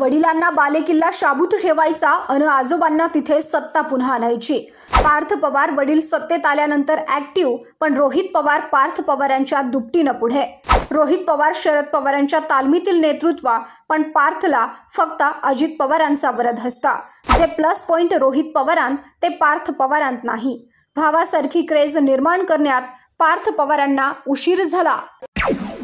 वडिलांना बालेकिल्ला शाबूत ठेवायचा आणि आजोबांना तिथे सत्ता पुन्हा आणायची पार्थ पवार वडील सत्तेत आल्यानंतर ऍक्टिव्ह पण रोहित पवार पार्थ पवारांच्या दुपटीनं पुढे रोहित पवार शरद पवारांच्या तालमीतील नेतृत्वा पण पार्थला फक्त अजित पवारांचा वरद हसता जे प्लस पॉइंट रोहित पवारांत ते पार्थ पवारांत नाही भावासारखी क्रेज निर्माण करण्यात पार्थ पवारांना उशीर झाला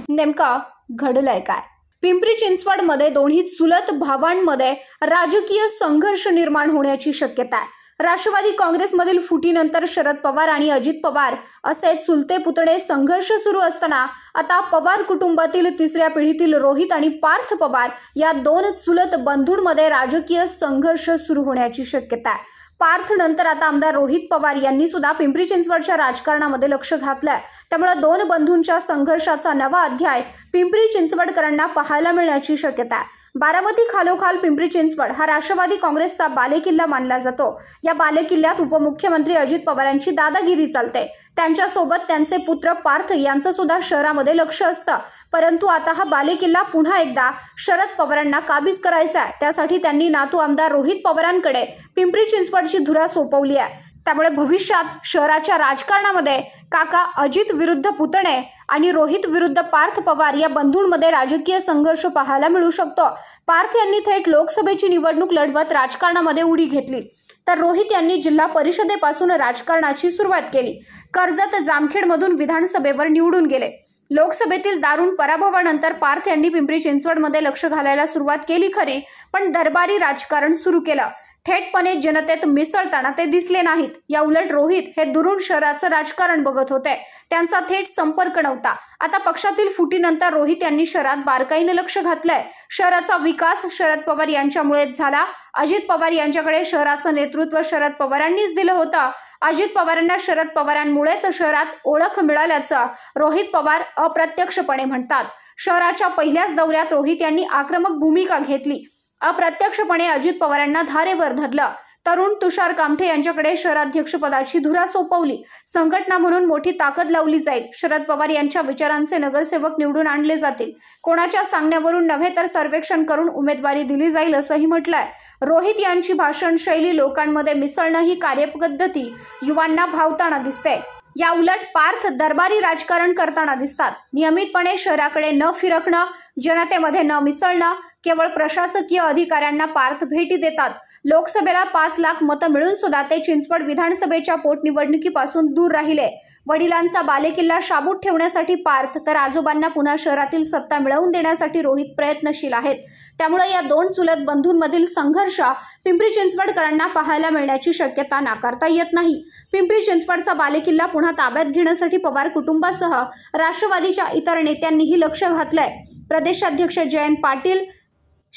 नेमका घडलंय काय पिंपरी चिंचवडमध्ये दोन्ही चुलत भावांमध्ये राजकीय संघर्ष निर्माण होण्याची शक्यता आहे राष्ट्रवादी काँग्रेसमधील फुटीनंतर शरद पवार आणि अजित पवार असे चुलते पुतळे संघर्ष सुरू असताना आता पवार कुटुंबातील तिसऱ्या पिढीतील रोहित आणि पार्थ पवार या दोन चुलत बंधूंमध्ये राजकीय संघर्ष सुरू होण्याची शक्यता आहे पार्थ नंतर आता आमदार रोहित पवार यांनी सुद्धा पिंपरी चिंचवडच्या राजकारणामध्ये लक्ष घातलंय त्यामुळे दोन बंधूंच्या संघर्षाचा नवा अध्याय पिंपरी चिंचवडकरांना पाहायला मिळण्याची शक्यता आहे बारामती खालोखाल पिंपरी चिंचवड हा राष्ट्रवादी काँग्रेसचा बालेकिल्ला मानला जातो या बालेकिल्ल्यात उपमुख्यमंत्री अजित पवारांची दादागिरी चालते त्यांच्यासोबत त्यांचे पुत्र पार्थ यांचं सुद्धा शहरामध्ये लक्ष असतं परंतु आता हा बालेकिल्ला पुन्हा एकदा शरद पवारांना काबीज करायचा आहे त्यासाठी त्यांनी नातू आमदार रोहित पवारांकडे पिंपरी चिंचवड अशी धुरा सोपवली आहे त्यामुळे भविष्यात शहराच्या राजकारणामध्ये काका अजित विरुद्ध पुतणे आणि रोहित विरुद्ध पार्थ पवार या बंधूंमध्ये राजकीय संघर्ष पाहायला मिळू शकतो पार्थ यांनी थेट लोकसभेची निवडणूक लढवत राजकारणामध्ये उडी घेतली तर रोहित यांनी जिल्हा परिषदेपासून राजकारणाची सुरुवात केली कर्जत जामखेडमधून विधानसभेवर निवडून गेले लोकसभेतील दारुण पराभवानंतर पार्थ यांनी पिंपरी चिंचवडमध्ये लक्ष घालायला सुरुवात केली खरी पण दरबारी राजकारण सुरू केलं थेटपणे जनतेत मिसळताना ते दिसले नाहीत या उलट रोहित हे दुरून शहराचं राजकारण बघत होते त्यांचा थेट संपर्क नव्हता आता पक्षातील फुटीनंतर रोहित यांनी शहरात बारकाईनं लक्ष घातलंय शहराचा विकास शरद पवार यांच्यामुळेच झाला अजित पवार यांच्याकडे शहराचं नेतृत्व शरद पवारांनीच दिलं होतं अजित पवारांना शरद पवारांमुळेच शहरात ओळख मिळाल्याचं रोहित पवार अप्रत्यक्षपणे म्हणतात शहराच्या पहिल्याच दौऱ्यात रोहित यांनी आक्रमक भूमिका घेतली अप्रत्यक्षपणे अजित पवारांना धारेवर धरलं तरुण तुषार कामठे यांच्याकडे शहराध्यक्षपदाची धुरा सोपवली संघटना म्हणून मोठी ताकद लावली जाईल शरद पवार यांच्या विचारांचे नगरसेवक निवडून आणले जातील कोणाच्या सांगण्यावरून नव्हे तर सर्वेक्षण करून उमेदवारी दिली जाईल असंही म्हटलंय रोहित यांची भाषण शैली लोकांमध्ये मिसळणं ही कार्यपद्धती युवांना भावताना दिसते या उलट पार्थ दरबारी राजकारण करताना दिसतात नियमितपणे शहराकडे न फिरकणं जनतेमध्ये न मिसळणं केवळ प्रशासकीय अधिकाऱ्यांना पार्थ भेटी देतात लोकसभेला पाच लाख मतं मिळून सुद्धा ते चिंचवड विधानसभेच्या पोटनिवडणुकीपासून दूर राहिले वडिलांचा बालेकिल्ला शाबूत ठेवण्यासाठी पार्थ तर आजोबांना पुन्हा शहरातील सत्ता मिळवून देण्यासाठी रोहित प्रयत्नशील आहेत त्यामुळे या दोन चुलत बंधूंमधील संघर्ष पिंपरी चिंचवडकरांना पाहायला मिळण्याची शक्यता नाकारता येत नाही पिंपरी चिंचवडचा बालेकिल्ला पुन्हा ताब्यात घेण्यासाठी पवार कुटुंबासह राष्ट्रवादीच्या इतर नेत्यांनीही लक्ष घातलंय प्रदेशाध्यक्ष जयंत पाटील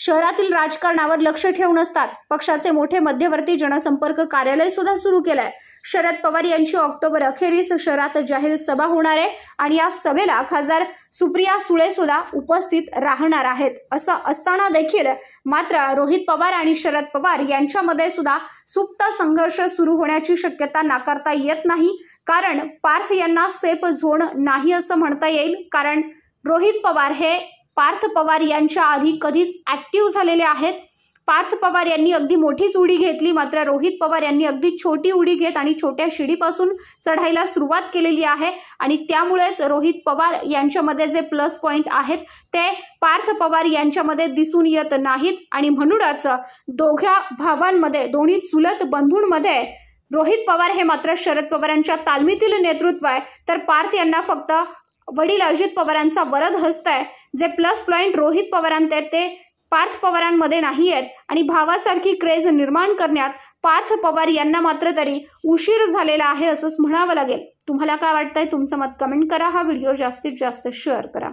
शहरातील राजकारणावर लक्ष ठेवून असतात पक्षाचे मोठे मध्यवर्ती जनसंपर्क कार्यालय सुद्धा सुरू केलंय शरद पवार यांची ऑक्टोबर अखेरीस शहरात जाहीर सभा होणार आहे आणि या सभेला खासदार सुप्रिया सुळे सुद्धा उपस्थित राहणार आहेत असं असताना देखील मात्र रोहित पवार आणि शरद पवार यांच्यामध्ये सुद्धा सुप्त संघर्ष सुरू होण्याची शक्यता नाकारता येत नाही कारण पार्थ यांना सेफ झोन नाही असं म्हणता येईल कारण रोहित पवार हे पार्थ पवार यांच्या आधी कधीच ऍक्टिव्ह झालेले आहेत पार्थ पवार यांनी अगदी मोठीच उडी घेतली मात्र रोहित पवार यांनी अगदी छोटी उडी घेत आणि छोट्या शिडीपासून चढायला सुरुवात केलेली आहे आणि त्यामुळेच रोहित पवार यांच्यामध्ये जे प्लस पॉईंट आहेत ते पार्थ पवार यांच्यामध्ये दिसून येत नाहीत आणि म्हणूनच दोघ्या भावांमध्ये दोन्ही चुलत बंधूंमध्ये रोहित पवार हे मात्र शरद पवारांच्या तालमीतील नेतृत्व आहे तर पार्थ यांना फक्त वडील अजित पवारांचा वरद हस्त आहे जे प्लस पॉइंट रोहित पवारांत आहेत ते पार्थ पवारांमध्ये नाही आहेत आणि भावासारखी क्रेज निर्माण करण्यात पार्थ पवार यांना मात्र तरी उशीर झालेला आहे असंच म्हणावं लागेल तुम्हाला काय वाटतंय तुमचं मत कमेंट करा हा व्हिडिओ जास्तीत जास्त शेअर करा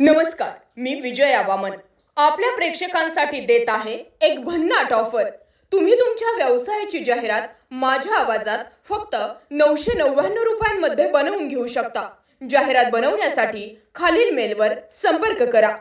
नमस्कार मी विजय आवामन आपल्या प्रेक्षकांसाठी देत आहे एक भन्नाट ऑफर तुम्ही तुमच्या व्यवसायाची जाहिरात माझ्या आवाजात फक्त नऊशे नव्याण्णव रुपयांमध्ये बनवून घेऊ शकता जाहिरात बनवण्यासाठी खालील मेलवर संपर्क करा